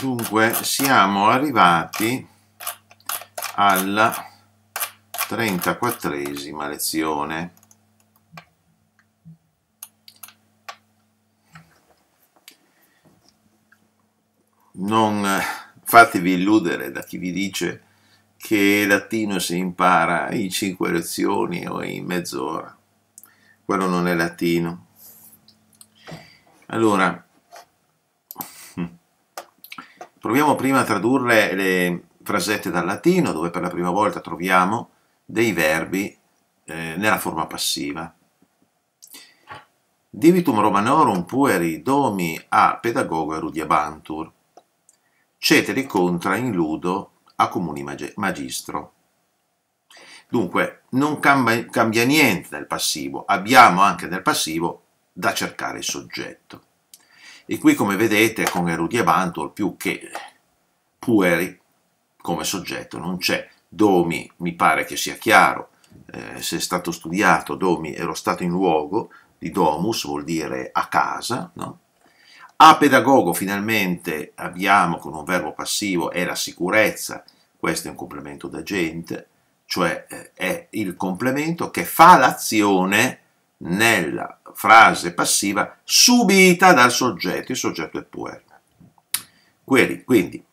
dunque siamo arrivati alla 34esima lezione non eh, fatevi illudere da chi vi dice che latino si impara in 5 lezioni o in mezz'ora quello non è latino allora Proviamo prima a tradurre le frasette dal latino, dove per la prima volta troviamo dei verbi eh, nella forma passiva. Divitum Romanorum pueri domi a pedagogo erudiabantur. Ceteri contra in ludo a comuni magistro. Dunque, non cambia, cambia niente nel passivo, abbiamo anche nel passivo da cercare il soggetto. E qui come vedete con Erudi e Bantor più che pueri come soggetto non c'è. Domi mi pare che sia chiaro, eh, se è stato studiato domi lo stato in luogo, di domus vuol dire a casa, no? A pedagogo finalmente abbiamo con un verbo passivo è la sicurezza, questo è un complemento d'agente, cioè eh, è il complemento che fa l'azione nella frase passiva subita dal soggetto, il soggetto è puer. Query, quindi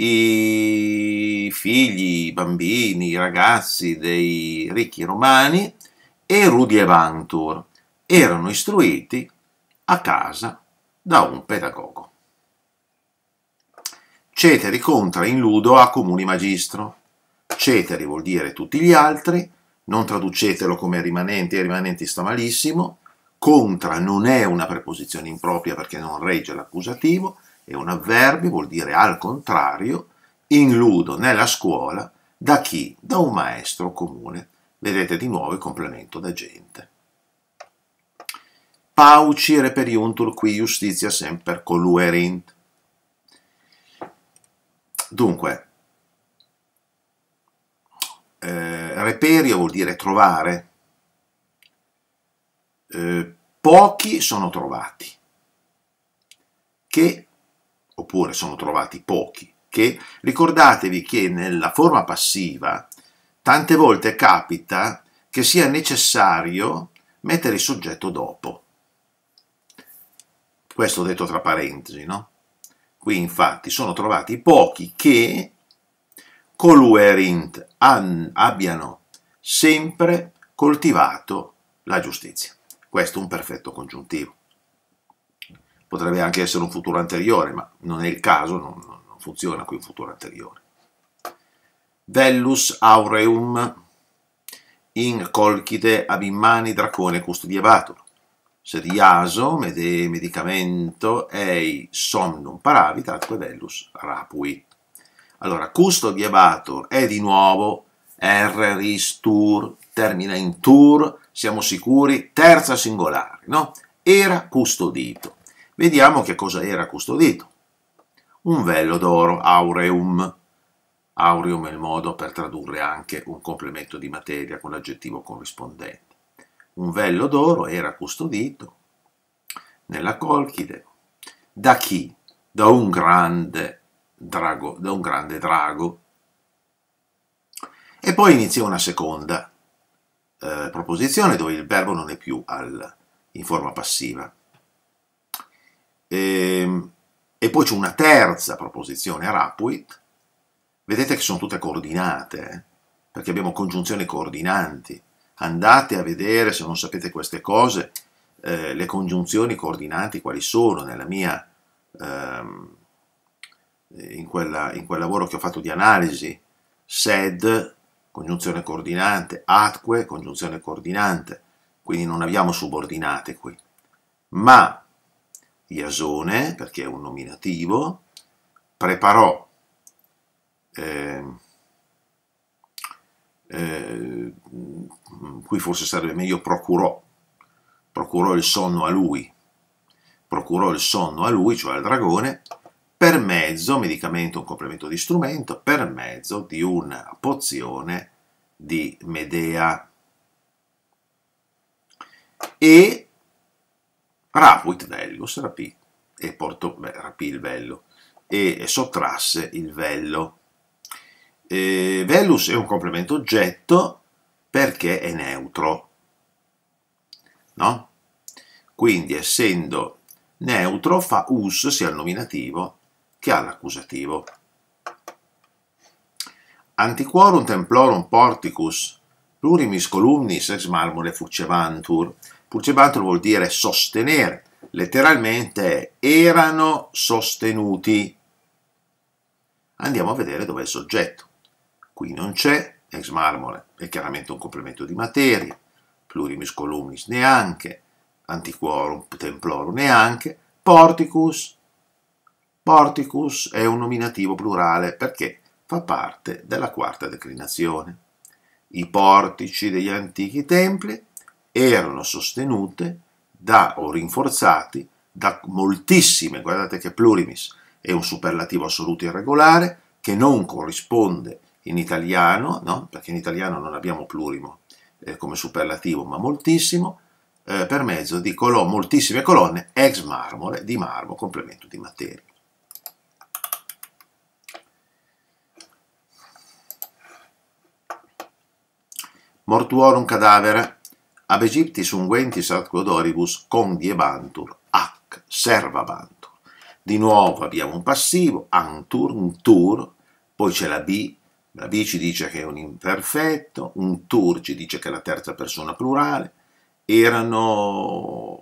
i figli, i bambini, i ragazzi dei ricchi romani e Rudievantur erano istruiti a casa da un pedagogo. Ceteri contra in ludo a comuni magistro. Ceteri vuol dire tutti gli altri, non traducetelo come rimanenti, e rimanenti sta malissimo, contra non è una preposizione impropria perché non regge l'accusativo, è un avverbio, vuol dire al contrario, inludo nella scuola da chi? Da un maestro comune. Vedete di nuovo il complemento da gente. Pauci reperiuntur qui justitia semper coluerint. Dunque, eh, reperio vuol dire trovare, eh, pochi sono trovati, che, oppure sono trovati pochi, che ricordatevi che nella forma passiva tante volte capita che sia necessario mettere il soggetto dopo. Questo detto tra parentesi, no? Qui infatti sono trovati pochi che coluerint an, abbiano sempre coltivato la giustizia. Questo è un perfetto congiuntivo. Potrebbe anche essere un futuro anteriore, ma non è il caso, non, non funziona qui un futuro anteriore. Vellus aureum in colchide abimmani dracone custodiebatur. Sed iaso mede medicamento ei somnum paravit atque vellus rapui. Allora, custodi evator è di nuovo R, ris, tur, termina in tur, siamo sicuri, terza singolare, no? Era custodito. Vediamo che cosa era custodito. Un vello d'oro, aureum. Aureum è il modo per tradurre anche un complemento di materia con l'aggettivo corrispondente. Un vello d'oro era custodito nella colchide. Da chi? Da un grande drago, da un grande drago. E poi inizia una seconda eh, proposizione dove il verbo non è più al, in forma passiva. E, ehm, e poi c'è una terza proposizione, a rapuit. Vedete che sono tutte coordinate, eh? perché abbiamo congiunzioni coordinanti. Andate a vedere, se non sapete queste cose, eh, le congiunzioni coordinanti quali sono nella mia... Ehm, in, quella, in quel lavoro che ho fatto di analisi, sed, congiunzione coordinante, atque, congiunzione coordinante, quindi non abbiamo subordinate qui. Ma Iasone, perché è un nominativo, preparò eh, eh, qui forse sarebbe meglio procurò, procurò il sonno a lui, procurò il sonno a lui, cioè al dragone, per mezzo, medicamento un complemento di strumento, per mezzo di una pozione di Medea. E rapuit vellus, rapì, e portò, beh, rapì il vello, e sottrasse il vello. E vellus è un complemento oggetto perché è neutro, no? Quindi essendo neutro fa us sia il nominativo rispecchia l'accusativo. Antiquorum templorum porticus plurimis columnis ex marmore furcevantur. Furcevantur vuol dire sostenere, letteralmente erano sostenuti. Andiamo a vedere dove è il soggetto. Qui non c'è, ex marmore è chiaramente un complemento di materia, plurimis columnis neanche, antiquorum templorum neanche, porticus Porticus è un nominativo plurale perché fa parte della quarta declinazione. I portici degli antichi templi erano sostenuti da o rinforzati da moltissime, guardate che plurimis è un superlativo assoluto irregolare che non corrisponde in italiano, no? perché in italiano non abbiamo plurimo eh, come superlativo, ma moltissimo, eh, per mezzo di colon moltissime colonne ex marmore, di marmo, complemento di materia. mortuorum cadavere ab Egyptis unguentis ad quodoribus condiebantur, ac servabantur. Di nuovo abbiamo un passivo, antur, un tur, poi c'è la b, la b ci dice che è un imperfetto, un tur ci dice che è la terza persona plurale, erano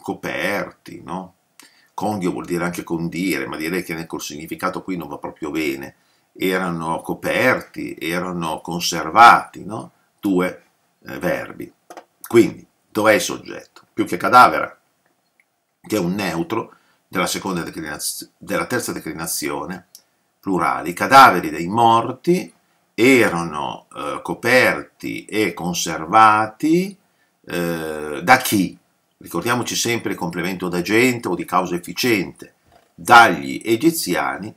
coperti, no? Condio vuol dire anche condire, ma direi che nel significato qui non va proprio bene, erano coperti, erano conservati, no? due eh, verbi. Quindi, dov'è il soggetto? Più che cadavere, che è un neutro della, seconda declinaz della terza declinazione, plurale. I cadaveri dei morti erano eh, coperti e conservati eh, da chi? Ricordiamoci sempre il complemento d'agente o di causa efficiente, dagli egiziani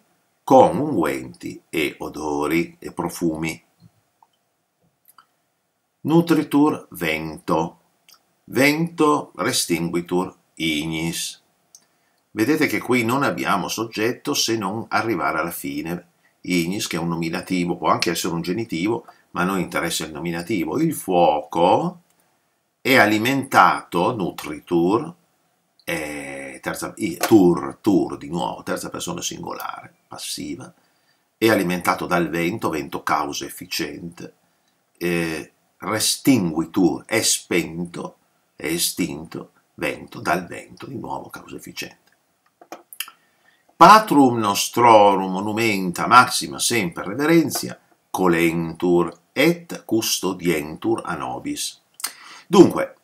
con unguenti e odori e profumi. Nutritur vento, vento restinguitur ignis. Vedete che qui non abbiamo soggetto se non arrivare alla fine. Ignis, che è un nominativo, può anche essere un genitivo, ma a noi interessa il nominativo. Il fuoco è alimentato, nutritur, è terza, tur, tur di nuovo, terza persona singolare, passiva, è alimentato dal vento, vento causa efficiente, eh, restinguitur è spento, è estinto, vento dal vento, di nuovo causa efficiente. Patrum nostrorum monumenta maxima sempre reverenzia, colentur et custodientur a nobis. Dunque,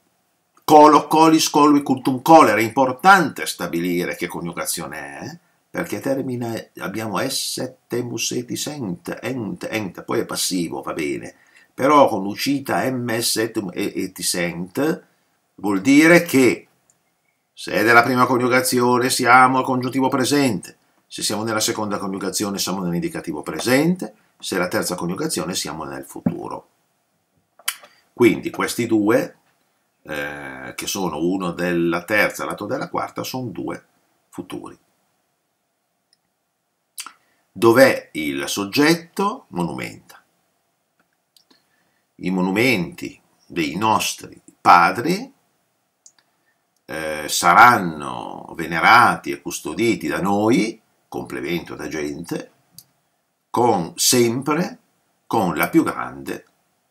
colo colis colui cultum cole, è importante stabilire che coniugazione è, eh? perché termina, abbiamo S7 museti sent, ent, ent, poi è passivo, va bene, però con uscita MS et sent vuol dire che se è della prima coniugazione siamo al congiuntivo presente, se siamo nella seconda coniugazione siamo nell'indicativo presente, se è la terza coniugazione siamo nel futuro. Quindi questi due, eh, che sono uno della terza e l'altro della quarta, sono due futuri dov'è il soggetto monumenta. I monumenti dei nostri padri eh, saranno venerati e custoditi da noi, complemento da gente, con sempre con la più grande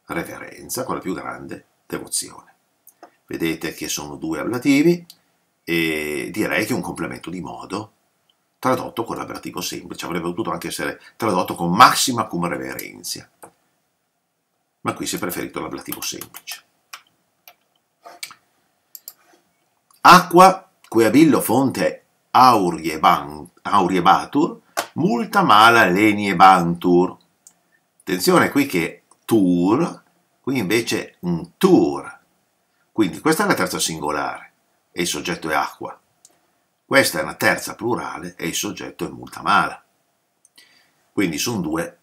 reverenza, con la più grande devozione. Vedete che sono due ablativi e direi che un complemento di modo tradotto con l'avvertigo semplice, avrebbe potuto anche essere tradotto con massima cum reverentia, ma qui si è preferito l'ablativo semplice. Acqua queabillo fonte auriebatur, multa mala leniebantur. Attenzione qui che tur, qui invece un tur. Quindi questa è la terza singolare e il soggetto è acqua. Questa è una terza plurale e il soggetto è multa mala. Quindi sono due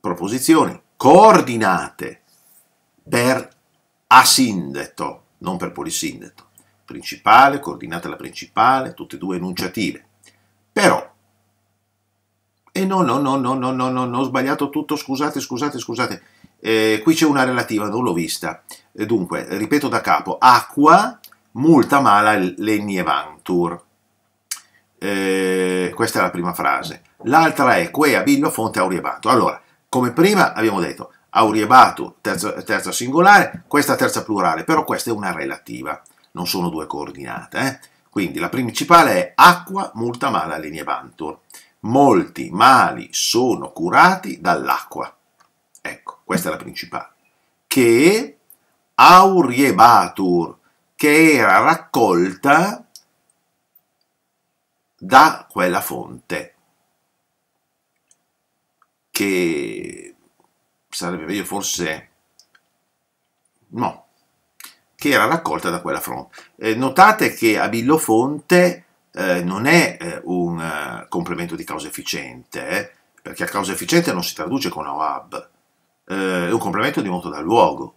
proposizioni coordinate per asindeto, non per polisindeto. Principale, coordinata la principale, tutte e due enunciative. Però, e no, no, no, no, no, no, no, no ho sbagliato tutto, scusate, scusate, scusate. Eh, qui c'è una relativa, non l'ho vista. Dunque, ripeto da capo, acqua, multa mala legnievantur. Eh, questa è la prima frase. L'altra è Quea, Billo, Fonte, Auriebato. Allora, come prima abbiamo detto, Auriebato, terza, terza singolare, questa terza plurale, però questa è una relativa, non sono due coordinate. Eh? Quindi la principale è acqua, multa mala, leniebantur. Molti mali sono curati dall'acqua. Ecco, questa è la principale. Che auriebatur, che era raccolta da quella fonte che sarebbe meglio forse no che era raccolta da quella fonte eh, notate che Abillo Fonte eh, non è eh, un eh, complemento di causa efficiente eh, perché a causa efficiente non si traduce con OAB eh, è un complemento di moto da luogo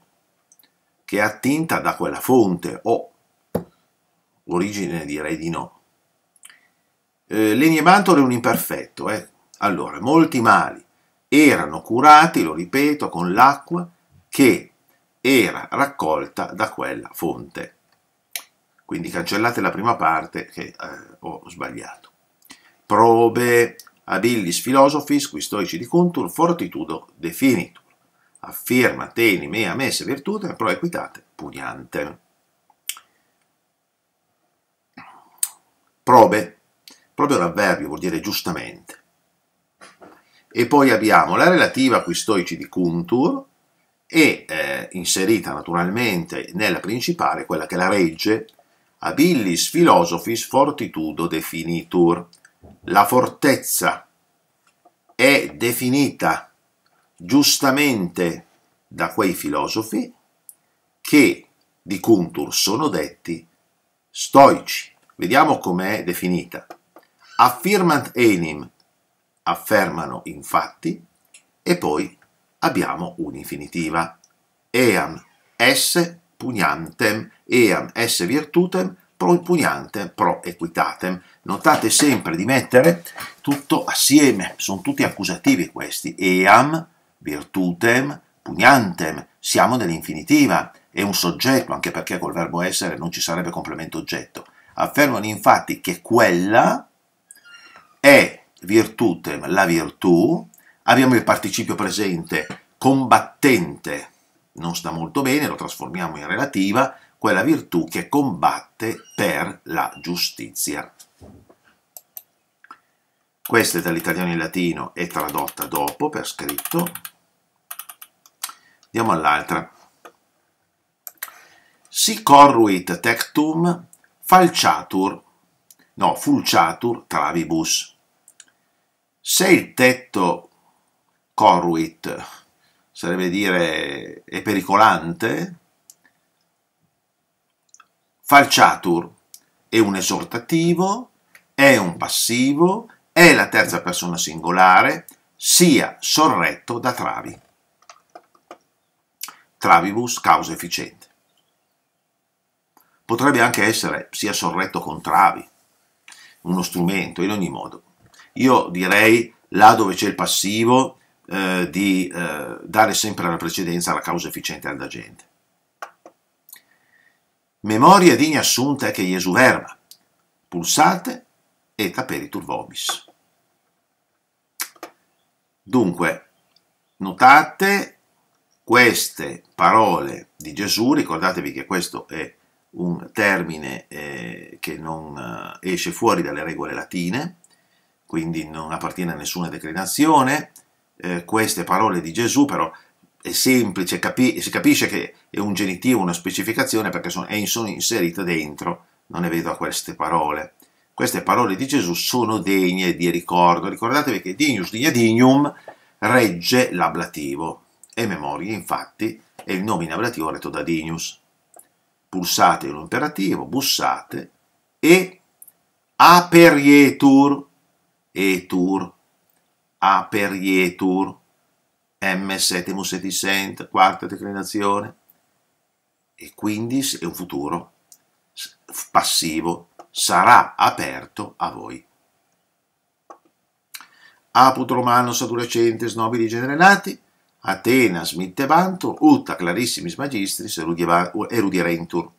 che è attinta da quella fonte o origine direi di no eh, Leni e Mantolo è un imperfetto, eh? Allora, molti mali erano curati, lo ripeto, con l'acqua che era raccolta da quella fonte. Quindi cancellate la prima parte che eh, ho sbagliato. Probe abilis philosophis, qui stoici di contur, fortitudo definitur. Afferma, teni, mea, messe, virtute, pro equitate, pugnante. Probe proprio l'avverbio vuol dire giustamente. E poi abbiamo la relativa qui stoici di Kuntur e eh, inserita naturalmente nella principale quella che la regge Abilis philosophis fortitudo definitur. La fortezza è definita giustamente da quei filosofi che di Kuntur sono detti stoici. Vediamo com'è definita. Affirmant enim, affermano infatti, e poi abbiamo un'infinitiva. Eam esse pugnantem, eam esse virtutem, pro pugnantem pro equitatem. Notate sempre di mettere tutto assieme, sono tutti accusativi questi. Eam, virtutem, pugnantem, siamo nell'infinitiva, è un soggetto, anche perché col verbo essere non ci sarebbe complemento oggetto. Affermano infatti che quella è virtutem, la virtù, abbiamo il participio presente combattente, non sta molto bene, lo trasformiamo in relativa, quella virtù che combatte per la giustizia. Questa è dall'italiano in latino e tradotta dopo per scritto. Andiamo all'altra. Si corruit tectum falciatur no, Fulciatur Travibus. Se il tetto Corruit sarebbe dire è pericolante, Falciatur è un esortativo, è un passivo, è la terza persona singolare, sia sorretto da travi. Travibus causa efficiente. Potrebbe anche essere sia sorretto con travi, uno strumento, in ogni modo. Io direi là dove c'è il passivo eh, di eh, dare sempre la precedenza alla causa efficiente al dagente. Memoria digna assunta che Gesù verba, pulsate e taperitur vobis. Dunque, notate queste parole di Gesù, ricordatevi che questo è un termine eh, che non eh, esce fuori dalle regole latine, quindi non appartiene a nessuna declinazione. Eh, queste parole di Gesù però è semplice, capi si capisce che è un genitivo, una specificazione perché sono, sono inserite dentro, non ne vedo a queste parole. Queste parole di Gesù sono degne di ricordo. Ricordatevi che dignus digna dignum regge l'ablativo e memoria infatti è il nome in ablativo retto da dignus pulsate l'imperativo, bussate e aperietur, etur, aperietur, M settimus seticent, quarta declinazione, e quindi è un futuro passivo, sarà aperto a voi. Aput Romano, Saduracente, Snobi di Generenati, Atena, Smitte mittebantur, ultra clarissimis magistris erudierentur.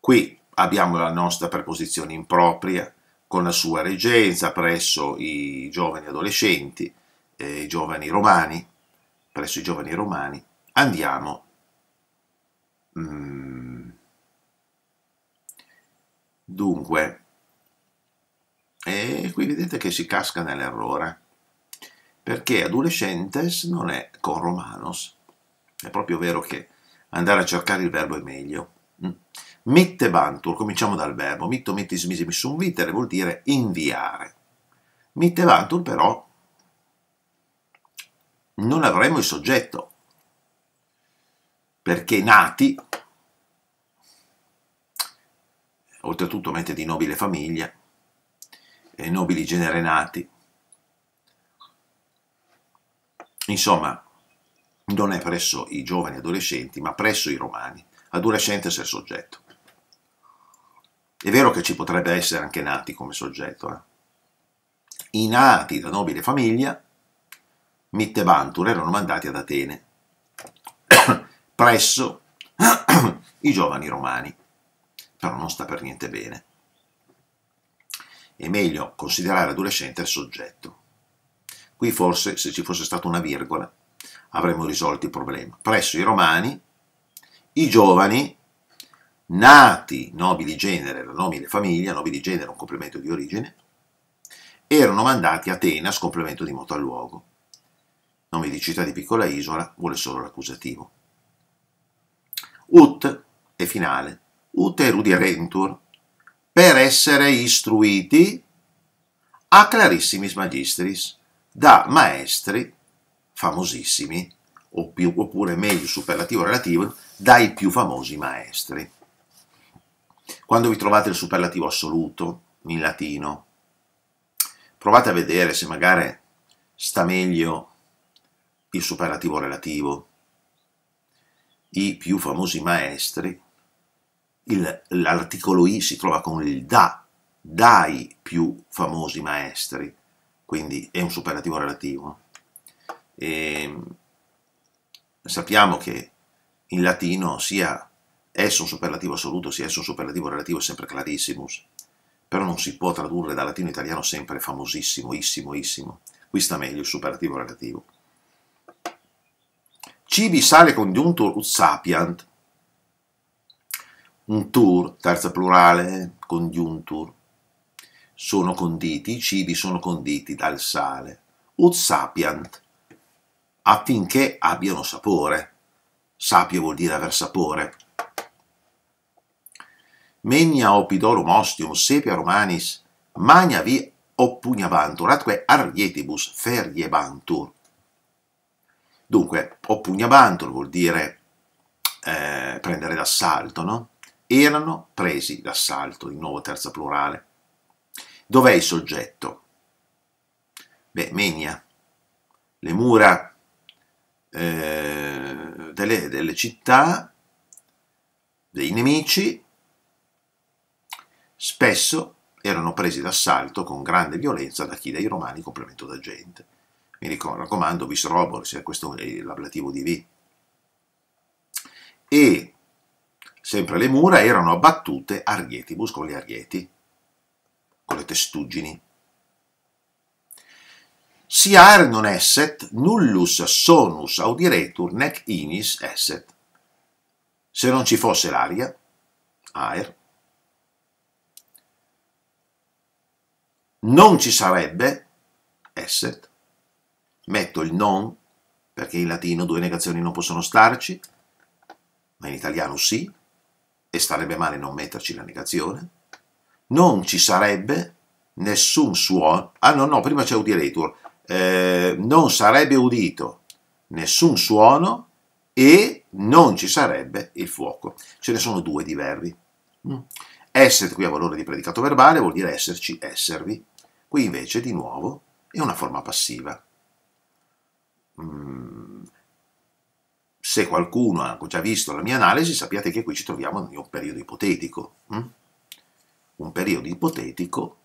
Qui abbiamo la nostra preposizione impropria con la sua reggenza presso i giovani adolescenti, eh, i giovani romani, presso i giovani romani. Andiamo mm. dunque e qui vedete che si casca nell'errore perché adolescentes non è con romanos. È proprio vero che andare a cercare il verbo è meglio. Mitte mm. bantur, cominciamo dal verbo, mitto mittis misim sum vitere vuol dire inviare. Mitte bantur però non avremo il soggetto, perché nati, oltretutto mente di nobile famiglia, e nobili genere nati, Insomma, non è presso i giovani adolescenti, ma presso i romani. Adolescente è il soggetto. È vero che ci potrebbe essere anche nati come soggetto. Eh? I nati da nobile famiglia, Mitte Mittebantur, erano mandati ad Atene, presso i giovani romani. Però non sta per niente bene. È meglio considerare adolescente il soggetto Qui forse, se ci fosse stata una virgola, avremmo risolto il problema. Presso i romani, i giovani, nati nobili genere, la nobile famiglia, nobili genere un complemento di origine, erano mandati a Atenas, complemento di moto al luogo. Nome di città di piccola isola, vuole solo l'accusativo. Ut è finale. Ut è rudirentur, per essere istruiti a clarissimis magistris da maestri famosissimi, oppure meglio superlativo relativo, dai più famosi maestri. Quando vi trovate il superlativo assoluto in latino, provate a vedere se magari sta meglio il superlativo relativo, i più famosi maestri, il, l'articolo I si trova con il da, dai più famosi maestri, quindi è un superlativo relativo. E sappiamo che in latino sia esso un superlativo assoluto sia esso un superlativo relativo è sempre clarissimus, però non si può tradurre dal latino italiano sempre famosissimo, issimo, issimo. Qui sta meglio il superlativo relativo. Cibi sale congiuntur ut sapiant, un tour, terza plurale, eh, congiuntur, sono conditi, i cibi sono conditi dal sale. Ut sapiant, affinché abbiano sapore. Sapio vuol dire aver sapore. Menia opidorum ostium sepia romanis, magna vi oppugnabantur, atque arietibus feriebantur. Dunque, oppugnabantur vuol dire eh, prendere d'assalto, no? Erano presi d'assalto, di nuovo terza plurale. Dov'è il soggetto? Beh, Menia, le mura eh, delle, delle città, dei nemici, spesso erano presi d'assalto con grande violenza da chi dei romani complemento da gente. Mi raccomando, vis robor, se questo è eh, l'ablativo di V. E sempre le mura erano abbattute arietibus con gli arieti, con le testuggini. Si are non esset nullus sonus audiretur nec inis esset. Se non ci fosse l'aria, aer, non ci sarebbe esset. Metto il non perché in latino due negazioni non possono starci, ma in italiano sì, e starebbe male non metterci la negazione non ci sarebbe nessun suono, ah no no, prima c'è Audilator, eh, non sarebbe udito nessun suono e non ci sarebbe il fuoco. Ce ne sono due di verbi. Mm. Essere qui ha valore di predicato verbale, vuol dire esserci, esservi. Qui invece, di nuovo, è una forma passiva. Mm. Se qualcuno ha già visto la mia analisi, sappiate che qui ci troviamo in un periodo ipotetico. Mm? un periodo ipotetico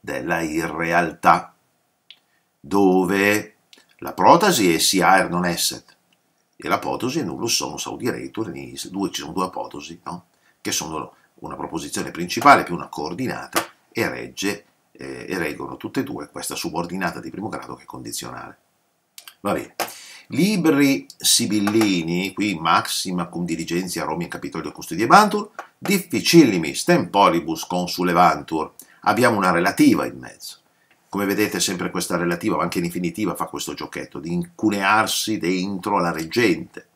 della irrealtà, dove la protasi è sia er non esset e l'apotosi è nullus sono saudiretur, due, ci sono due apotosi, no? che sono una proposizione principale più una coordinata e regge, eh, e reggono tutte e due questa subordinata di primo grado che è condizionale. Va bene. Libri sibillini, qui maxima cum diligenzia Romi in capitolo Capitolio custodie bantur, difficilimi temporibus consulevantur, abbiamo una relativa in mezzo. Come vedete sempre questa relativa, ma anche in infinitiva, fa questo giochetto di incunearsi dentro la reggente.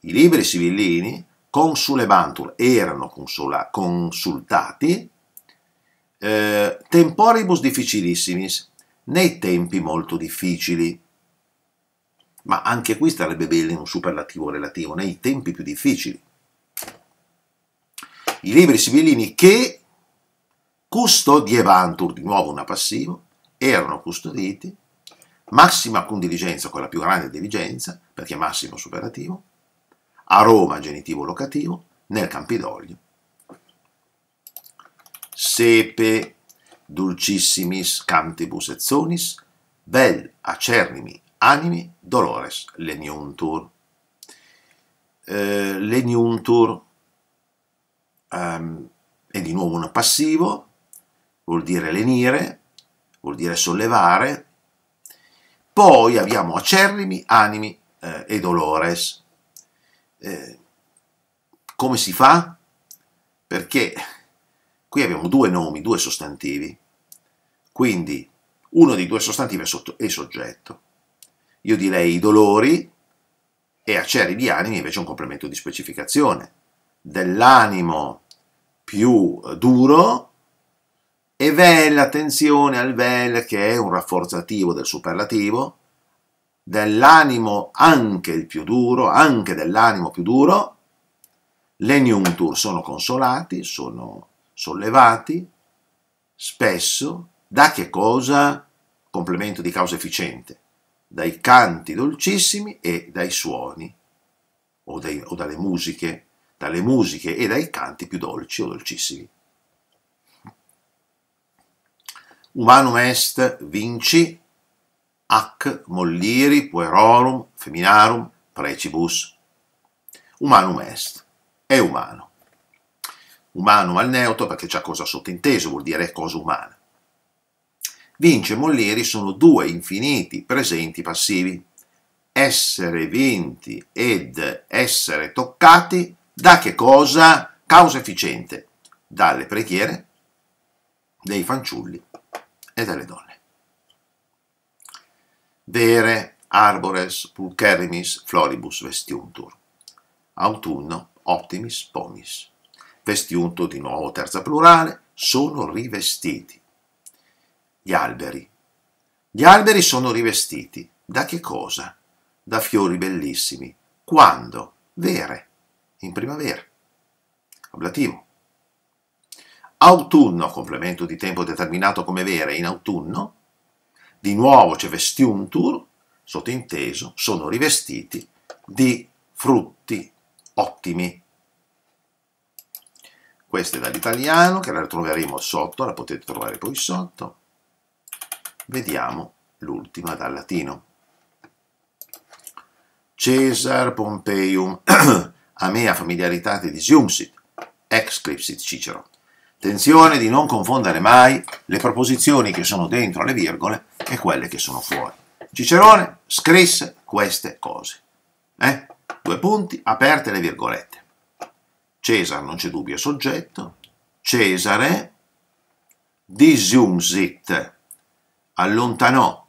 I libri sibillini consulevantur, erano consola, consultati, eh, temporibus difficilissimis, nei tempi molto difficili. Ma anche qui starebbe bene un superlativo relativo, nei tempi più difficili i libri sibillini che custodievantur, di nuovo una passivo, erano custoditi, massima con diligenza, con la più grande diligenza, perché massimo superativo, a Roma genitivo locativo, nel Campidoglio. Sepe dulcissimis cantibus et sonis, bel acernimi animi dolores leniuntur. Eh, leniuntur um, è di nuovo un passivo, vuol dire lenire, vuol dire sollevare. Poi abbiamo acerrimi, animi eh, e dolores. Eh, come si fa? Perché qui abbiamo due nomi, due sostantivi. Quindi uno dei due sostantivi è, sotto, è soggetto. Io direi i dolori e acerrimi animi invece è un complemento di specificazione dell'animo più duro e vel, attenzione al vel che è un rafforzativo del superlativo, dell'animo anche il più duro, anche dell'animo più duro, leniuntur sono consolati, sono sollevati, spesso da che cosa? Complemento di causa efficiente, dai canti dolcissimi e dai suoni o, dai, o dalle musiche dalle musiche e dai canti più dolci o dolcissimi. Umanum est vinci ac molliri puerorum feminarum precibus. Umanum est, è umano. Umanum al neutro perché c'è cosa sottinteso, vuol dire cosa umana. Vince e molliri sono due infiniti presenti passivi. Essere vinti ed essere toccati da che cosa? Causa efficiente. Dalle preghiere dei fanciulli e delle donne. Vere arbores pulcherimis floribus vestiuntur. Autunno optimis pomis. Vestiunto di nuovo terza plurale, sono rivestiti. Gli alberi. Gli alberi sono rivestiti. Da che cosa? Da fiori bellissimi. Quando? Vere in primavera. Ablativo. Autunno, complemento di tempo determinato come vera in autunno, di nuovo c'è vestiuntur, sottinteso, sono rivestiti di frutti ottimi. Questa è dall'italiano, che la ritroveremo sotto, la potete trovare poi sotto. Vediamo l'ultima dal latino. Cesar Pompeium a mea familiaritate disiumsit, exclipsit Cicero. Attenzione di non confondere mai le proposizioni che sono dentro le virgole e quelle che sono fuori. Cicerone scrisse queste cose. Eh? Due punti, aperte le virgolette. Cesare non c'è dubbio soggetto. Cesare disiumsit allontanò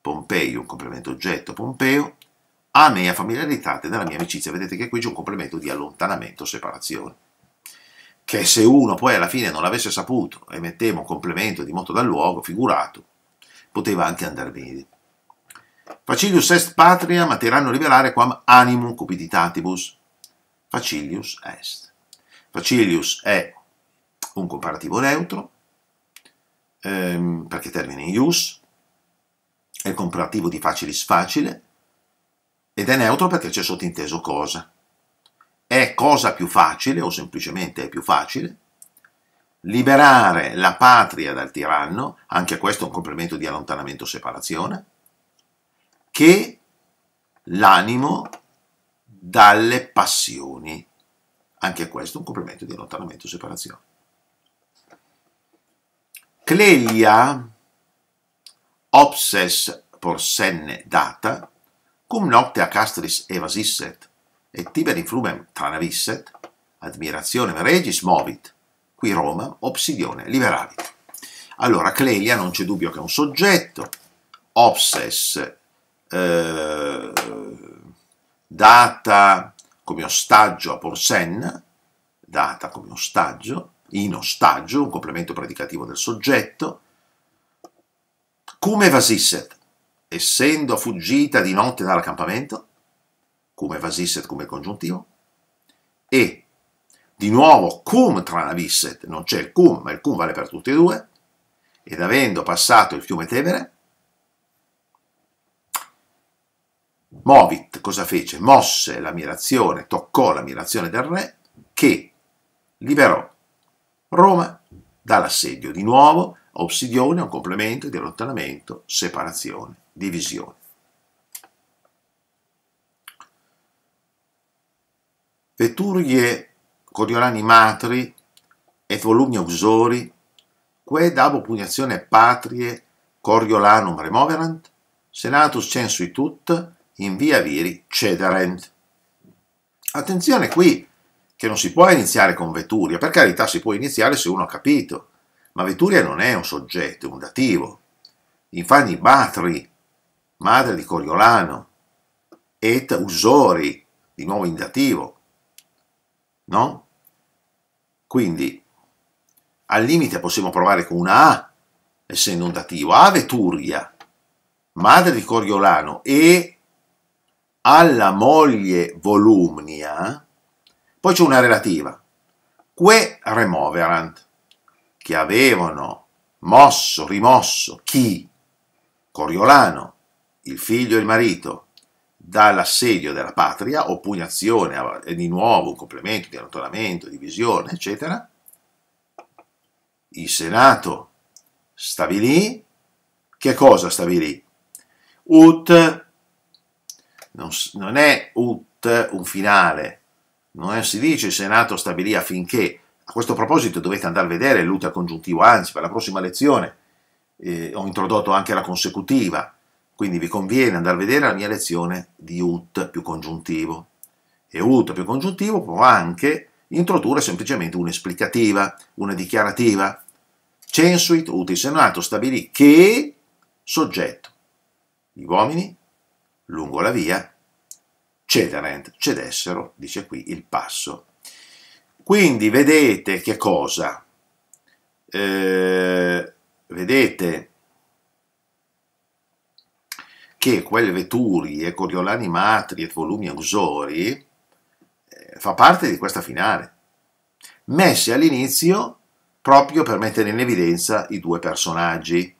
Pompei, un complemento oggetto Pompeo, a me a familiarità della mia amicizia. Vedete che qui c'è un complemento di allontanamento separazione. Che se uno poi alla fine non l'avesse saputo e metteva un complemento di dimotto dal luogo, figurato, poteva anche andare bene. Facilius est patria, ma tiranno rivelare quam animum cupiditatibus. Facilius est. Facilius è un comparativo neutro, ehm, perché termine in ius, è il comparativo di facilis facile, ed è neutro perché c'è sottinteso cosa. È cosa più facile, o semplicemente è più facile, liberare la patria dal tiranno, anche questo è un complemento di allontanamento-separazione, che l'animo dalle passioni, anche questo è un complemento di allontanamento-separazione. Clelia obses por senne data cum nocte a castris evasisset, et tiber in flumem tranavisset, admirazione regis movit, qui Roma obsidione liberavit. Allora, Clelia non c'è dubbio che è un soggetto, obses, eh, data come ostaggio a Porsen, data come ostaggio, in ostaggio, un complemento predicativo del soggetto, cum evasisset, essendo fuggita di notte dall'accampamento, come vasisset come congiuntivo, e di nuovo cum tranavisset, non c'è il cum, ma il cum vale per tutti e due, ed avendo passato il fiume Tevere, Movit cosa fece? Mosse l'ammirazione, toccò l'ammirazione del re che liberò Roma dall'assedio. Di nuovo, obsidione un complemento di allontanamento, separazione divisione. Veturie Coriolani matri et volumni uxori, quae dabo pugnazione patrie Coriolanum removerant, senatus censui tut in via viri cederent. Attenzione qui che non si può iniziare con Veturia, per carità si può iniziare se uno ha capito, ma Veturia non è un soggetto, è un dativo. Infatti batri madre di Coriolano, et usori, di nuovo in no? Quindi, al limite possiamo provare con una A, essendo un dativo, Ave Turgia, madre di Coriolano, e alla moglie Volumnia, poi c'è una relativa, que removerant, che avevano mosso, rimosso, chi? Coriolano, il figlio e il marito dall'assedio della patria o pugnazione di nuovo un complemento di allontanamento, divisione, eccetera, il Senato stabilì che cosa stabilì? Ut non, non è ut un finale, non è, si dice il Senato stabilì affinché, a questo proposito dovete andare a vedere l'ut al congiuntivo, anzi per la prossima lezione eh, ho introdotto anche la consecutiva, quindi vi conviene andare a vedere la mia lezione di ut più congiuntivo. E ut più congiuntivo può anche introdurre semplicemente un'esplicativa, una dichiarativa. Censuit uti senato stabilì che soggetto, gli uomini, lungo la via, cederent, cedessero, dice qui il passo. Quindi vedete che cosa? Eh, vedete che quel Veturi e Coriolani Matri e Volumi usori eh, fa parte di questa finale, messe all'inizio proprio per mettere in evidenza i due personaggi.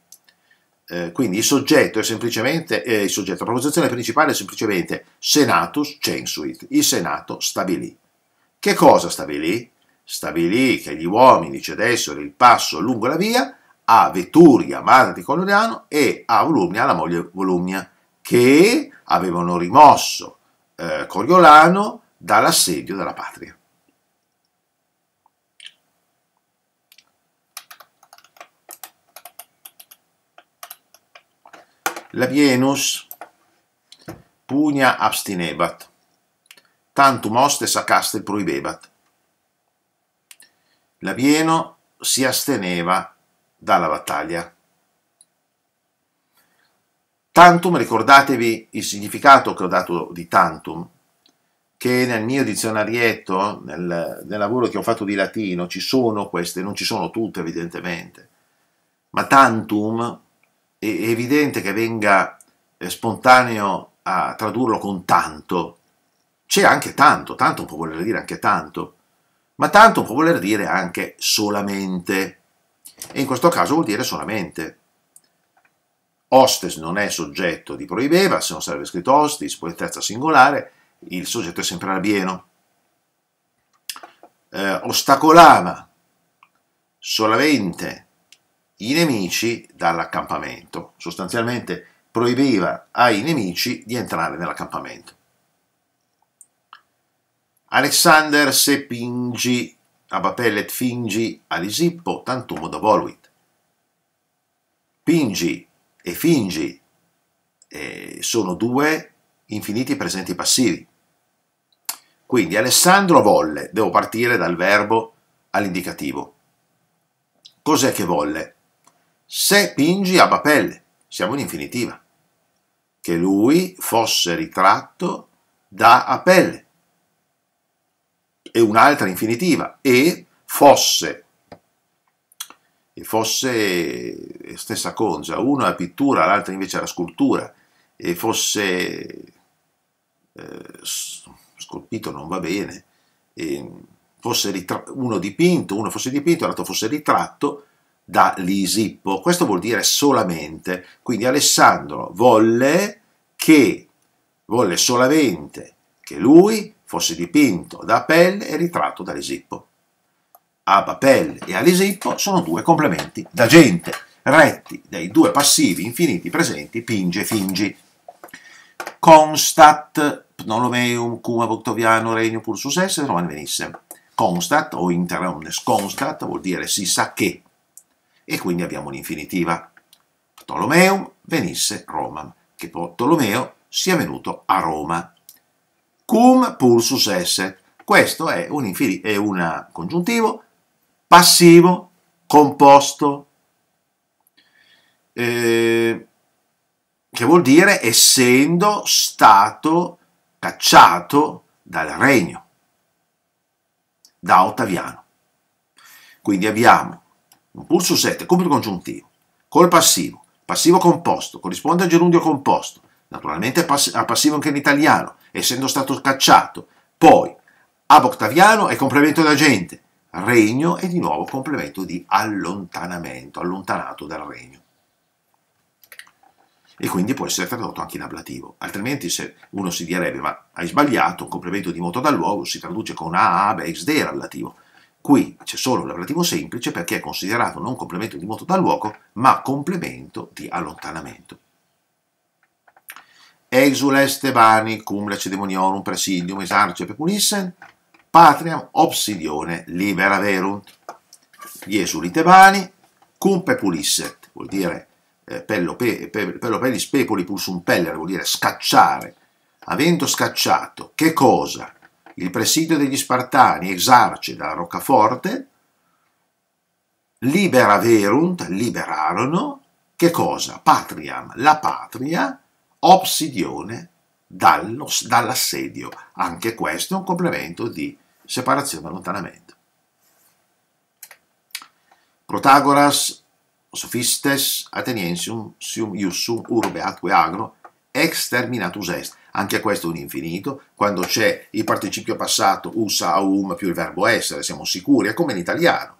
Eh, quindi il soggetto è semplicemente, eh, il soggetto, la proposizione principale è semplicemente Senatus Censuit, il Senato stabilì. Che cosa stabilì? Stabilì che gli uomini cedessero il passo lungo la via a Veturia, madre di Coloniano, e a Volumnia, la moglie Volumnia che avevano rimosso eh, Coriolano dall'assedio della patria. Labienus pugna abstinebat, tantum oste sacaste proibebat. Labieno si asteneva dalla battaglia Tantum, ricordatevi il significato che ho dato di tantum, che nel mio dizionarietto, nel, nel, lavoro che ho fatto di latino, ci sono queste, non ci sono tutte evidentemente, ma tantum è, è evidente che venga eh, spontaneo a tradurlo con tanto. C'è anche tanto, tanto può voler dire anche tanto, ma tanto può voler dire anche solamente, e in questo caso vuol dire solamente. Hostes non è soggetto di proibeva, se non sarebbe scritto hostis, poi terza singolare, il soggetto è sempre arabieno. Eh, ostacolava solamente i nemici dall'accampamento, sostanzialmente proibiva ai nemici di entrare nell'accampamento. Alexander sepingi abapellet fingi alisippo Isippo da dovoluit. Pingi e fingi eh, sono due infiniti presenti passivi. Quindi Alessandro volle, devo partire dal verbo all'indicativo. Cos'è che volle? Se pingi a Bapelle, siamo in infinitiva, che lui fosse ritratto da Apelle, e un'altra infinitiva, e fosse e fosse eh, stessa congia, uno era pittura, l'altro invece era scultura, e fosse eh, scolpito non va bene, fosse uno dipinto, uno fosse dipinto, l'altro fosse ritratto da Lisippo. Questo vuol dire solamente, quindi Alessandro volle che, volle solamente che lui fosse dipinto da Pelle e ritratto da Lisippo. Abapel e Adesippo sono due complementi da gente, retti dai due passivi infiniti presenti pinge e fingi. Constat pnolomeum cuma voctoviano regno pulsus esse non venisse. Constat o inter omnes constat vuol dire si sa che e quindi abbiamo l'infinitiva. Ptolomeum venisse Romam, che Ptolomeo sia venuto a Roma. Cum pulsus esse. Questo è un, infin- è un congiuntivo passivo, composto, eh, che vuol dire essendo stato cacciato dal regno, da Ottaviano. Quindi abbiamo un pulso 7, compito congiuntivo, col passivo, passivo composto, corrisponde a gerundio composto, naturalmente pass a passivo anche in italiano, essendo stato cacciato, poi ab Ottaviano è complemento d'agente, regno e di nuovo complemento di allontanamento, allontanato dal regno. E quindi può essere tradotto anche in ablativo. Altrimenti se uno si direbbe ma hai sbagliato, un complemento di moto dal luogo si traduce con A, A, B, X, D l'ablativo. Qui c'è solo l'ablativo semplice perché è considerato non complemento di moto dal luogo, ma complemento di allontanamento. Exul est cum lacedemoniorum presidium exarce punissen patriam obsidione libera verunt. Jesu litebani, cumpe pulisset, vuol dire eh, pello, pe, pe, pello pepoli pulsum pellere, vuol dire scacciare, avendo scacciato, che cosa? Il presidio degli Spartani, esarce dalla roccaforte, libera verunt, liberarono, che cosa? Patriam, la patria, obsidione dallo, dall'assedio. Anche questo è un complemento di separazione e allontanamento. Protagoras, sophistes, ateniensium, sium iussum, urbe atque agro, exterminatus est. Anche questo è un infinito, quando c'è il participio passato usa aum più il verbo essere, siamo sicuri, è come in italiano,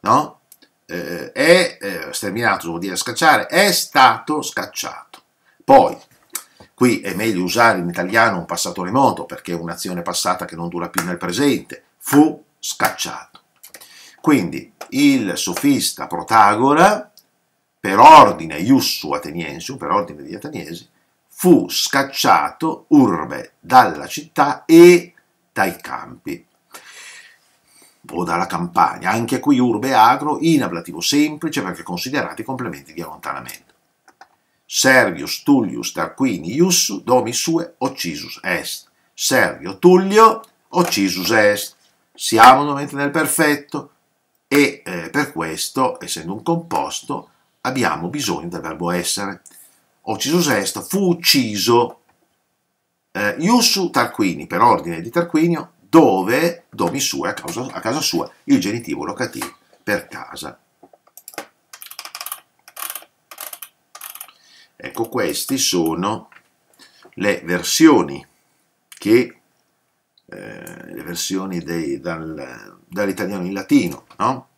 no? Eh, è eh, sterminato vuol dire scacciare, è stato scacciato. Poi, Qui è meglio usare in italiano un passato remoto perché è un'azione passata che non dura più nel presente. Fu scacciato. Quindi il sofista Protagora, per ordine iussu ateniensium, per ordine degli ateniesi, fu scacciato urbe dalla città e dai campi o dalla campagna. Anche qui urbe agro in ablativo semplice perché considerati complementi di allontanamento. Servius Tullius Tarquini Iussu domi sue occisus est. Servio Tullio occisus est. Siamo nuovamente nel perfetto e eh, per questo, essendo un composto, abbiamo bisogno del verbo essere. Occisus est fu ucciso eh, Iussu Tarquini, per ordine di Tarquinio, dove domi sue a, causa, a casa sua il genitivo locativo per casa Ecco, queste sono le versioni che eh, le versioni dal, dall'italiano in latino, no?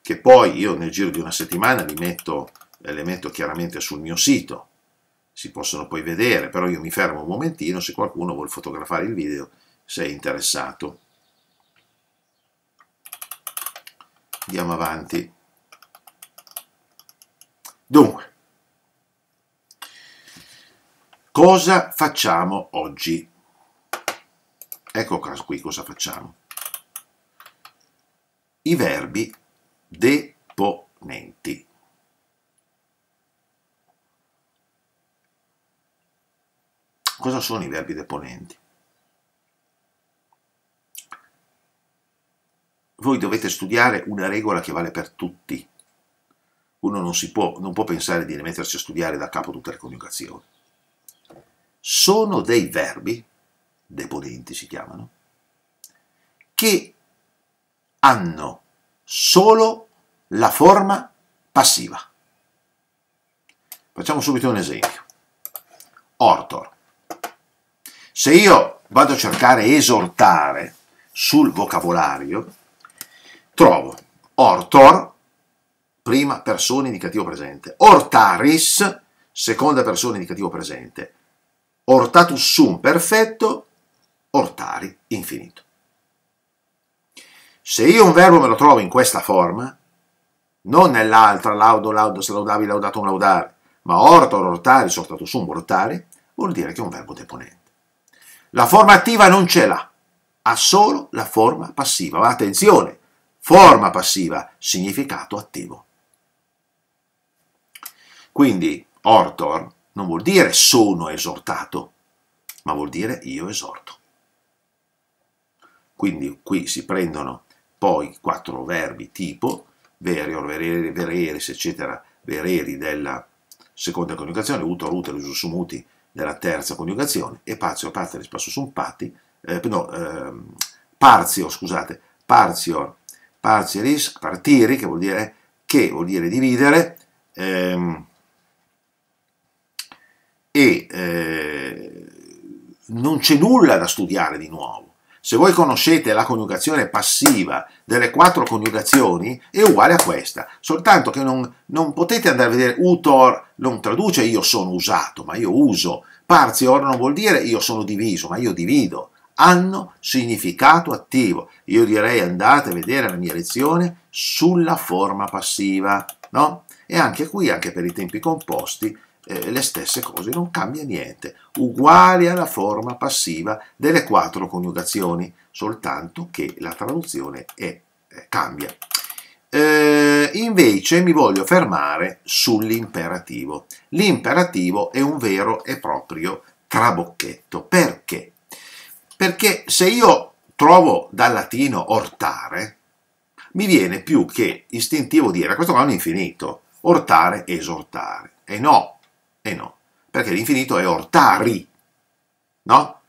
che poi io nel giro di una settimana li metto, eh, le metto chiaramente sul mio sito, si possono poi vedere, però io mi fermo un momentino se qualcuno vuole fotografare il video, se è interessato. Andiamo avanti. Dunque, Cosa facciamo oggi? Ecco qui cosa facciamo. I verbi deponenti. Cosa sono i verbi deponenti? Voi dovete studiare una regola che vale per tutti. Uno non, può, non può pensare di rimettersi a studiare da capo tutte le coniugazioni sono dei verbi, deponenti si chiamano, che hanno solo la forma passiva. Facciamo subito un esempio. Ortor. Se io vado a cercare esortare sul vocabolario, trovo ortor, prima persona indicativo presente, ortaris, seconda persona indicativo presente, Ortatus sum perfetto, ortari infinito. Se io un verbo me lo trovo in questa forma, non nell'altra, laudo, laudo, se laudavi, laudatum, laudare, ma ortor, ortari, sortatus sum, ortari, vuol dire che è un verbo deponente. La forma attiva non ce l'ha, ha solo la forma passiva. Ma attenzione, forma passiva, significato attivo. Quindi, ortor non vuol dire sono esortato, ma vuol dire io esorto. Quindi qui si prendono poi quattro verbi tipo, vereor, vereri, vereris, eccetera, vereri della seconda coniugazione, utor, uterus, usuti della terza coniugazione, e pazio, patris, passusum, pati, eh, no, eh, parzio, scusate, parzio, parziris, partiri, che vuol dire che vuol dire dividere, ehm, e eh, non c'è nulla da studiare di nuovo. Se voi conoscete la coniugazione passiva delle quattro coniugazioni, è uguale a questa, soltanto che non, non potete andare a vedere utor, non traduce io sono usato, ma io uso, parzior non vuol dire io sono diviso, ma io divido, hanno significato attivo. Io direi andate a vedere la mia lezione sulla forma passiva, no? E anche qui, anche per i tempi composti, eh, le stesse cose, non cambia niente, uguale alla forma passiva delle quattro coniugazioni, soltanto che la traduzione è, eh, cambia. Eh, invece mi voglio fermare sull'imperativo. L'imperativo è un vero e proprio trabocchetto. Perché? Perché se io trovo dal latino ortare, mi viene più che istintivo dire questo qua è un infinito, ortare, esortare. E no, e eh no, perché l'infinito è ortari, no?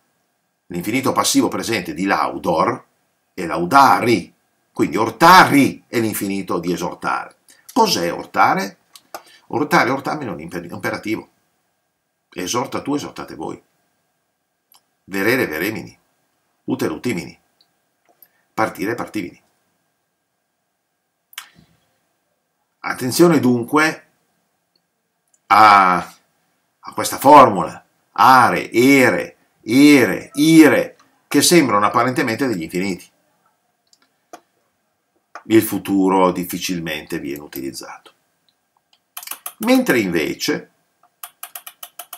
L'infinito passivo presente di laudor è laudari, quindi ortari è l'infinito di esortare. Cos'è ortare? Ortare, ortare è un imperativo. Esorta tu, esortate voi. Verere, veremini. Uter, utimini. Partire, partivini. Attenzione dunque a a questa formula, are, ere, ire, ire, che sembrano apparentemente degli infiniti. Il futuro difficilmente viene utilizzato. Mentre invece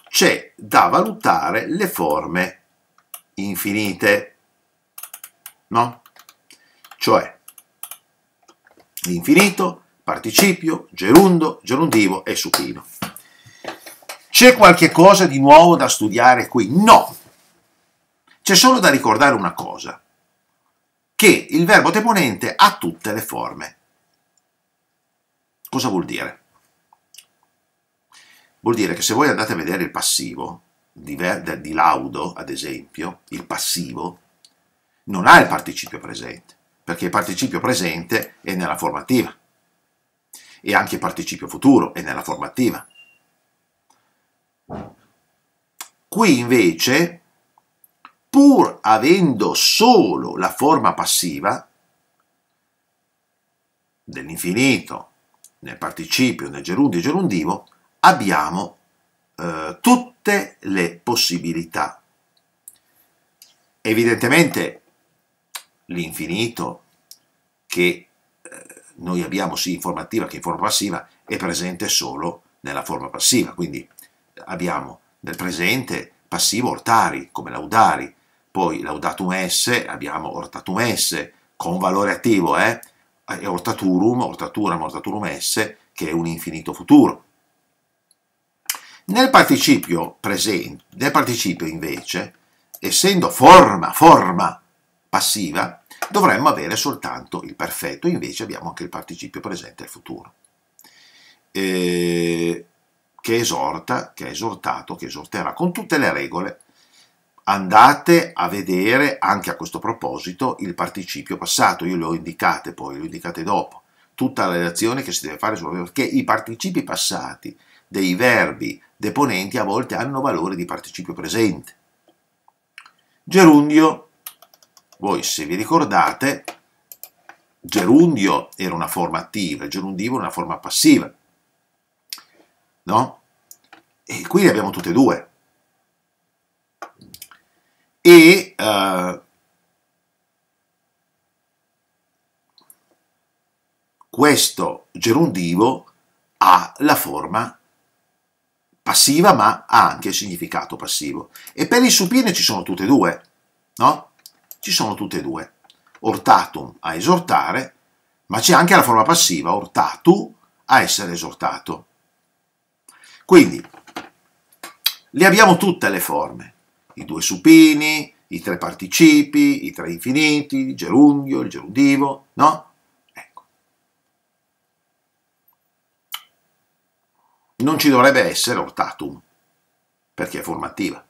c'è da valutare le forme infinite, no? Cioè, infinito, participio, gerundo, gerundivo e supino. C'è qualche cosa di nuovo da studiare qui? No! C'è solo da ricordare una cosa, che il verbo deponente ha tutte le forme. Cosa vuol dire? Vuol dire che se voi andate a vedere il passivo di, ver- di laudo, ad esempio, il passivo non ha il participio presente, perché il participio presente è nella formativa e anche il participio futuro è nella formativa Qui invece, pur avendo solo la forma passiva dell'infinito nel participio, nel gerundio e gerundivo, abbiamo eh, tutte le possibilità. Evidentemente l'infinito che eh, noi abbiamo sia in forma attiva che in forma passiva è presente solo nella forma passiva, quindi abbiamo nel presente passivo ortari, come laudari, poi laudatum esse, abbiamo ortatum esse, con valore attivo, eh? e ortaturum, ortaturam, ortaturum esse, che è un infinito futuro. Nel participio presente, nel participio invece, essendo forma, forma passiva, dovremmo avere soltanto il perfetto, invece abbiamo anche il participio presente e il futuro. E eh, che esorta, che ha esortato, che esorterà con tutte le regole. Andate a vedere anche a questo proposito il participio passato, io le ho indicate poi, le indicate dopo, tutta la relazione che si deve fare sulla perché i participi passati dei verbi deponenti a volte hanno valore di participio presente. Gerundio, voi se vi ricordate, gerundio era una forma attiva, gerundivo era una forma passiva no? E qui le abbiamo tutte e due. E uh, questo gerundivo ha la forma passiva, ma ha anche il significato passivo. E per il supine ci sono tutte e due, no? Ci sono tutte e due. Ortatum a esortare, ma c'è anche la forma passiva, ortatu a essere esortato. Quindi, le abbiamo tutte le forme, i due supini, i tre participi, i tre infiniti, il gerundio, il gerundivo, no? Ecco. Non ci dovrebbe essere ortatum, perché è formativa.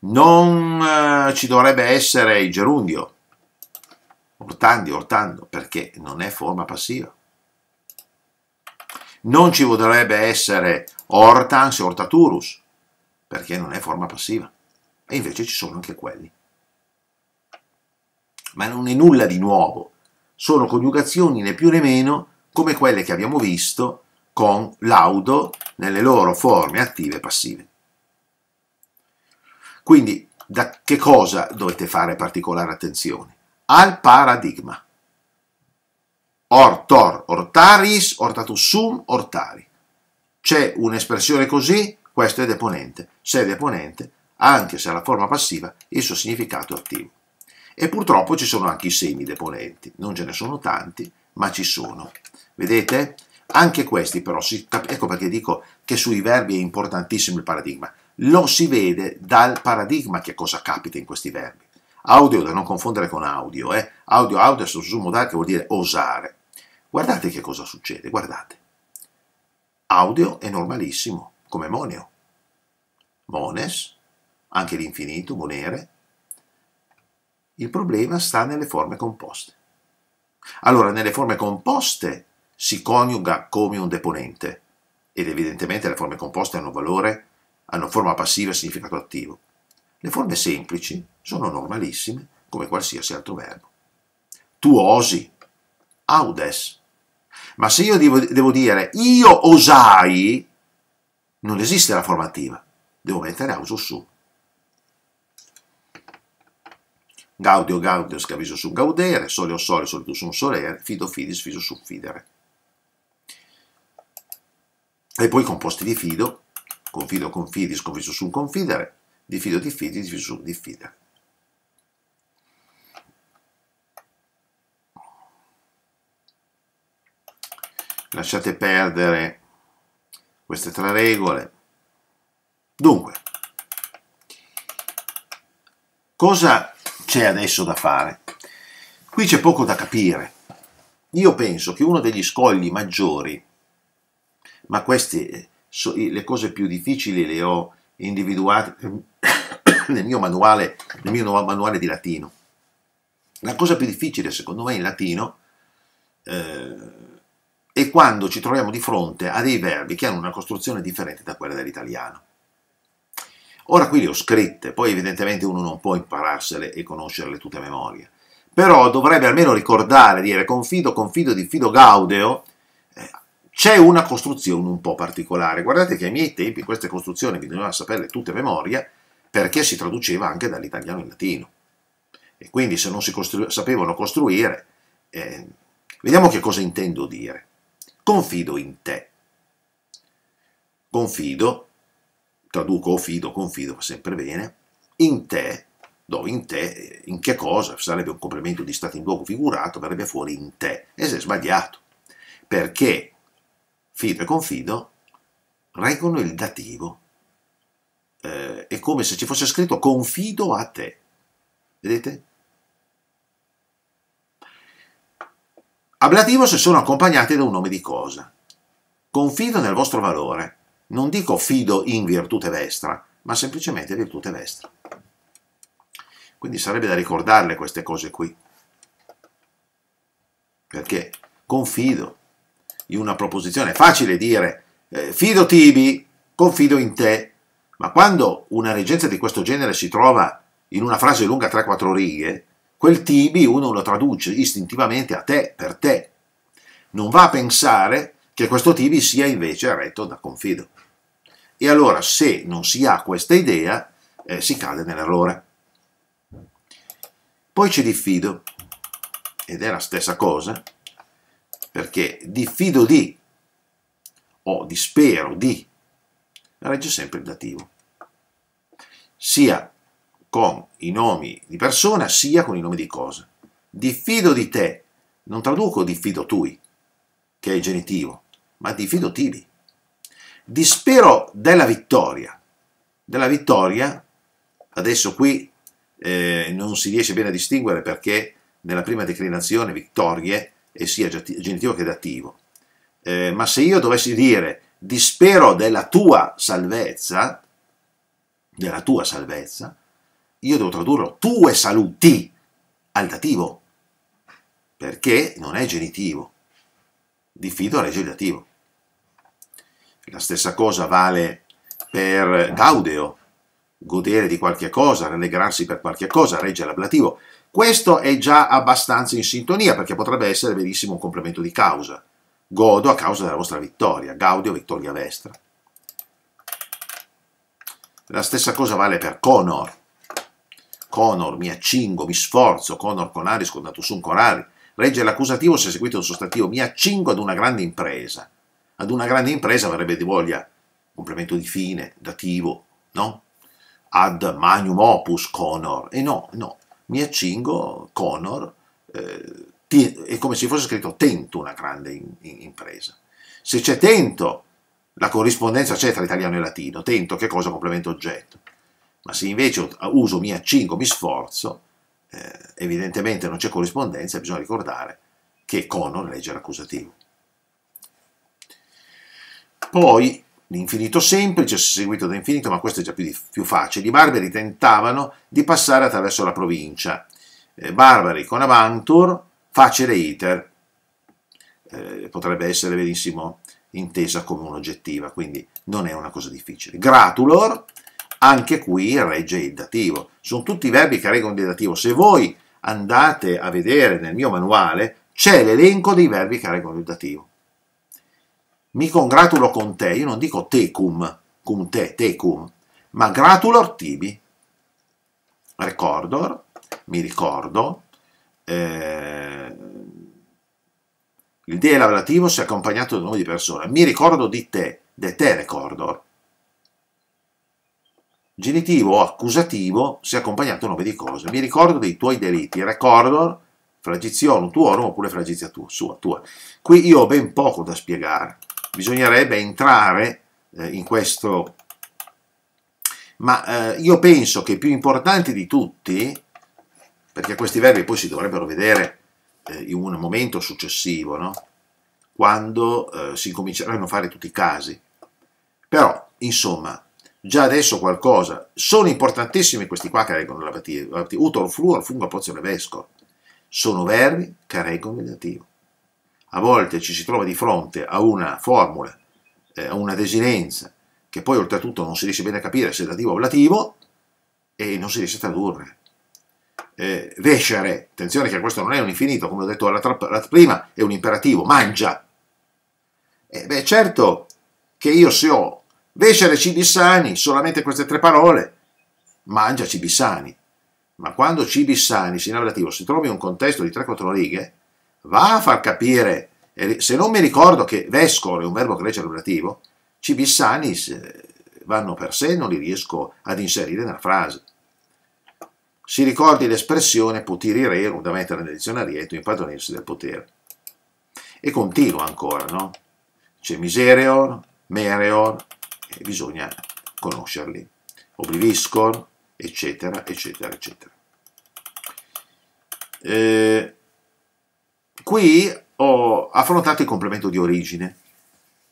Non eh, ci dovrebbe essere il gerundio, ortandi, ortando, perché non è forma passiva non ci potrebbe essere Hortans e Hortaturus, perché non è forma passiva. E invece ci sono anche quelli. Ma non è nulla di nuovo, sono coniugazioni né più né meno come quelle che abbiamo visto con l'audo nelle loro forme attive e passive. Quindi da che cosa dovete fare particolare attenzione? Al paradigma. Ortor, ortaris, ortatus sum, ortari. C'è un'espressione così, questo è deponente. Se è deponente, anche se ha la forma passiva, il suo significato è attivo. E purtroppo ci sono anche i semi deponenti. Non ce ne sono tanti, ma ci sono. Vedete? Anche questi però, ecco perché dico che sui verbi è importantissimo il paradigma. Lo si vede dal paradigma che cosa capita in questi verbi. Audio da non confondere con audio, eh? audio, audio è su sumo dare che vuol dire osare. Guardate che cosa succede, guardate. Audio è normalissimo, come monio. Mones, anche l'infinito, monere. Il problema sta nelle forme composte. Allora, nelle forme composte si coniuga come un deponente, ed evidentemente le forme composte hanno valore, hanno forma passiva e significato attivo. Le forme semplici sono normalissime come qualsiasi altro verbo. Tu osi, audes. Ma se io devo, devo dire io osai, non esiste la formativa, devo mettere auso su. Gaudio, gaudio, scaviso su gaudere, sole o sole, su un solere, fido fidis, fiso su fidere. E poi composti di fido, confido confidis, confiso su confidere, di fido di fidi, di fiso su diffidere. lasciate perdere queste tre regole. Dunque, cosa c'è adesso da fare? Qui c'è poco da capire. Io penso che uno degli scogli maggiori, ma queste eh, so, le cose più difficili le ho individuate nel mio manuale, nel mio manuale di latino. La cosa più difficile secondo me in latino eh, e quando ci troviamo di fronte a dei verbi che hanno una costruzione differente da quella dell'italiano. Ora qui le ho scritte, poi evidentemente uno non può impararsele e conoscerle tutte a memoria, però dovrebbe almeno ricordare, dire confido, confido, diffido, gaudeo, eh, c'è una costruzione un po' particolare. Guardate che ai miei tempi queste costruzioni bisognava saperle tutte a memoria perché si traduceva anche dall'italiano in latino. E quindi se non si costru sapevano costruire, eh, vediamo che cosa intendo dire confido in te. Confido, traduco fido, confido, va sempre bene, in te, do in te, eh, in che cosa? Sarebbe un complemento di stato in luogo figurato, verrebbe fuori in te, e se è sbagliato, perché fido e confido reggono il dativo. Eh, è come se ci fosse scritto confido a te. Vedete? Ablativo se sono accompagnati da un nome di cosa. Confido nel vostro valore. Non dico fido in virtute vestra, ma semplicemente virtute vestra. Quindi sarebbe da ricordarle queste cose qui. Perché confido in una proposizione. È facile dire eh, fido tibi, confido in te. Ma quando una reggenza di questo genere si trova in una frase lunga 3-4 righe, Quel tibi uno lo traduce istintivamente a te, per te. Non va a pensare che questo tibi sia invece retto da confido. E allora se non si ha questa idea, eh, si cade nell'errore. Poi c'è diffido, ed è la stessa cosa, perché diffido di o dispero di regge sempre il dativo. Sia con i nomi di persona sia con i nomi di cosa. Diffido di te, non traduco diffido tui, che è genitivo, ma diffido tibi. Dispero della vittoria. Della vittoria, adesso qui eh, non si riesce bene a distinguere perché nella prima declinazione vittorie è sia genitivo che dativo. Eh, ma se io dovessi dire dispero della tua salvezza, della tua salvezza, io devo tradurlo tue saluti al dativo, perché non è genitivo. Diffido regge il dativo. La stessa cosa vale per gaudeo, godere di qualche cosa, rallegrarsi per qualche cosa, regge l'ablativo. Questo è già abbastanza in sintonia perché potrebbe essere verissimo un complemento di causa. Godo a causa della vostra vittoria, gaudio vittoria vestra. La stessa cosa vale per Conor. Conor, mi accingo, mi sforzo, Conor conari, scontato su un corari. Regge l'accusativo se seguito il sostantivo, mi accingo ad una grande impresa. Ad una grande impresa avrebbe di voglia complemento di fine, dativo, no? Ad magnum opus Conor. E no, no, mi accingo, Conor, eh, ti, è come se fosse scritto tento una grande in, in, impresa. Se c'è tento, la corrispondenza c'è tra italiano e latino, tento che cosa complemento oggetto ma se invece uso mi accingo, mi sforzo, eh, evidentemente non c'è corrispondenza e bisogna ricordare che Conon legge l'accusativo. Poi l'infinito semplice, seguito da infinito, ma questo è già più, più facile. I barbari tentavano di passare attraverso la provincia. Eh, barbari con Avantur, facile iter, eh, potrebbe essere benissimo intesa come un'oggettiva, quindi non è una cosa difficile. Gratulor, anche qui regge il dativo. Sono tutti verbi che reggono il dativo. Se voi andate a vedere nel mio manuale, c'è l'elenco dei verbi che reggono il dativo. Mi congratulo con te, io non dico tecum, cum te, tecum, ma gratulor tibi. Recordor, mi ricordo, eh, il de lavorativo si è accompagnato da un nome di persona. Mi ricordo di te, de te recordor genitivo o accusativo sia accompagnato a nome di cosa. Mi ricordo dei tuoi delitti, recordor, flagizionum tuorum oppure flagizia tua, sua, tua. Qui io ho ben poco da spiegare, bisognerebbe entrare eh, in questo... Ma eh, io penso che più importante di tutti, perché questi verbi poi si dovrebbero vedere eh, in un momento successivo, no? quando eh, si cominceranno a fare tutti i casi. Però, insomma, già adesso qualcosa. Sono importantissimi questi qua che reggono la batteria. Utolo, fluor, fungo, pozione, vesco. Sono verbi che reggono il negativo. A volte ci si trova di fronte a una formula, eh, a una desinenza, che poi oltretutto non si riesce bene a capire se è dativo o ablativo, e non si riesce a tradurre. Eh, vescere, attenzione che questo non è un infinito, come ho detto alla la prima, è un imperativo, mangia. Eh, beh, certo che io se ho Vescere cibi sani, solamente queste tre parole, mangia cibi sani. Ma quando cibi sani, segnalativo, si trovi in un contesto di 3-4 righe, va a far capire, se non mi ricordo che vescolo è un verbo grece abrogativo, cibi sani eh, vanno per sé, non li riesco ad inserire nella frase. Si ricordi l'espressione potiri rerum da mettere nel dizionarietto impadronirsi del potere. E continua ancora, no? C'è misereor, mereor, eh, bisogna conoscerli. Obliviscon, eccetera, eccetera, eccetera. Eh, qui ho affrontato il complemento di origine.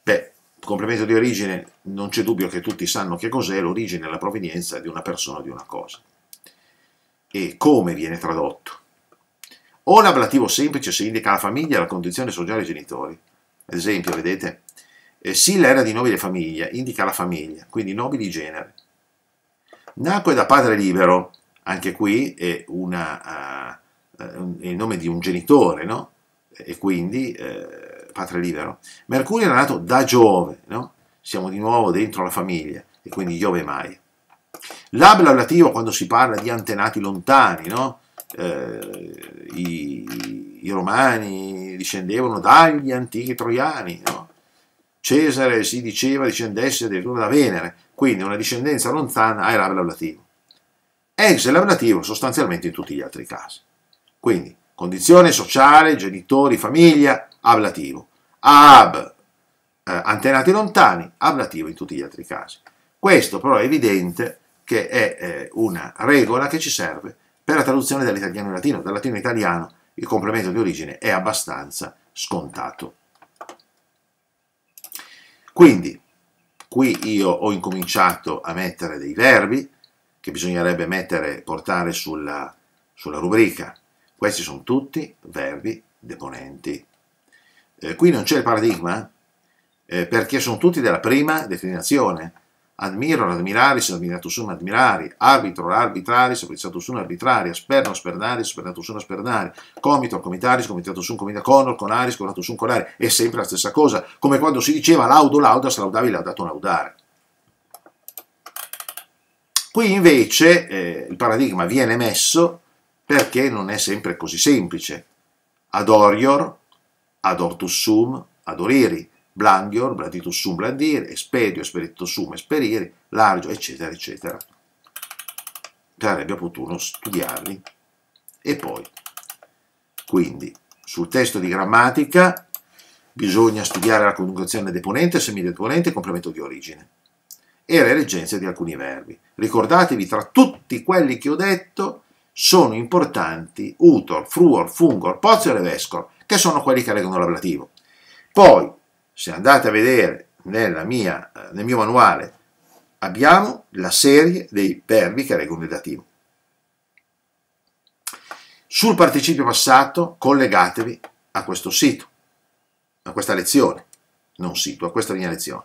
Beh, complemento di origine non c'è dubbio che tutti sanno che cos'è l'origine e la provenienza di una persona o di una cosa. E come viene tradotto. O l'ablativo semplice si indica la famiglia, la condizione sociale e i genitori. Ad esempio, vedete, eh, Silla era di nobile famiglia, indica la famiglia, quindi nobili genere. Nacque da padre libero, anche qui è, una, uh, uh, il nome di un genitore, no? E quindi uh, padre libero. Mercurio era nato da Giove, no? Siamo di nuovo dentro la famiglia, e quindi Giove mai. L'abla relativo quando si parla di antenati lontani, no? Eh, i, i, romani discendevano dagli antichi troiani, no? Cesare si diceva discendesse addirittura da Venere, quindi una discendenza lontana era rab lablativo. Ex lablativo sostanzialmente in tutti gli altri casi. Quindi condizione sociale, genitori, famiglia, ablativo. Ab, eh, antenati lontani, ablativo in tutti gli altri casi. Questo però è evidente che è eh, una regola che ci serve per la traduzione dall'italiano in latino, dal latino in italiano il complemento di origine è abbastanza scontato. Quindi, qui io ho incominciato a mettere dei verbi che bisognerebbe mettere, portare sulla, sulla rubrica. Questi sono tutti verbi deponenti. Eh, qui non c'è il paradigma eh, perché sono tutti della prima declinazione Admiro l'admiraris, admirato sum admirari, arbitro l'arbitraris, apprezzato sum arbitrari, asperno aspernaris, aspernato sum aspernari, comito comitaris, comitato sum comita conor, conaris, conato sum conari, è sempre la stessa cosa, come quando si diceva laudo lauda, laudas, laudavi laudato laudare. Qui invece eh, il paradigma viene messo perché non è sempre così semplice. Ad orior, ad ortus sum, ad oriri blandior, bladito sum blandire, espedio, esperito sum esperire, largio, eccetera, eccetera. Sarebbe opportuno studiarli. E poi, quindi, sul testo di grammatica bisogna studiare la conjugazione deponente, semideponente e complemento di origine e le reggenze di alcuni verbi. Ricordatevi, tra tutti quelli che ho detto, sono importanti utor, fruor, fungor, pozio e levescor, che sono quelli che reggono l'ablativo. Poi, se andate a vedere mia, nel mio manuale, abbiamo la serie dei verbi che reggono il dativo. Sul participio passato collegatevi a questo sito, a questa lezione, non sito, a questa mia lezione.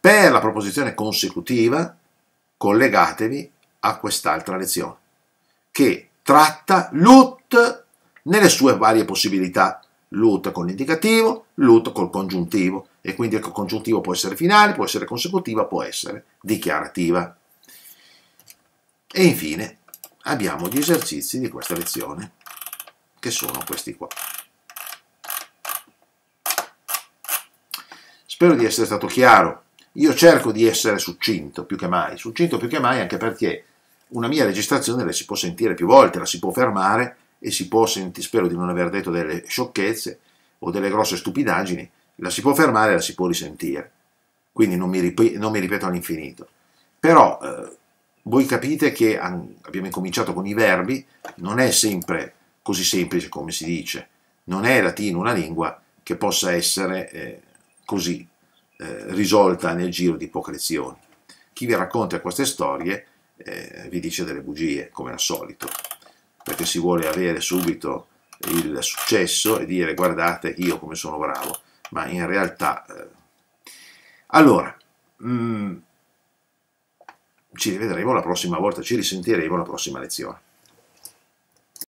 Per la proposizione consecutiva collegatevi a quest'altra lezione che tratta l'ut nelle sue varie possibilità l'ut con l'indicativo, l'ut col congiuntivo e quindi il ecco, congiuntivo può essere finale, può essere consecutiva, può essere dichiarativa. E infine abbiamo gli esercizi di questa lezione, che sono questi qua. Spero di essere stato chiaro. Io cerco di essere succinto più che mai, succinto più che mai anche perché una mia registrazione la si può sentire più volte, la si può fermare e si può, senti, spero di non aver detto delle sciocchezze o delle grosse stupidaggini, la si può fermare e la si può risentire. Quindi non mi, rip- non mi ripeto all'infinito. Però eh, voi capite che an- abbiamo incominciato con i verbi, non è sempre così semplice come si dice, non è latino una lingua che possa essere eh, così eh, risolta nel giro di poche lezioni. Chi vi racconta queste storie eh, vi dice delle bugie, come al solito perché si vuole avere subito il successo e dire guardate io come sono bravo, ma in realtà... Eh. Allora, mh, mm, ci rivedremo la prossima volta, ci risentiremo la prossima lezione.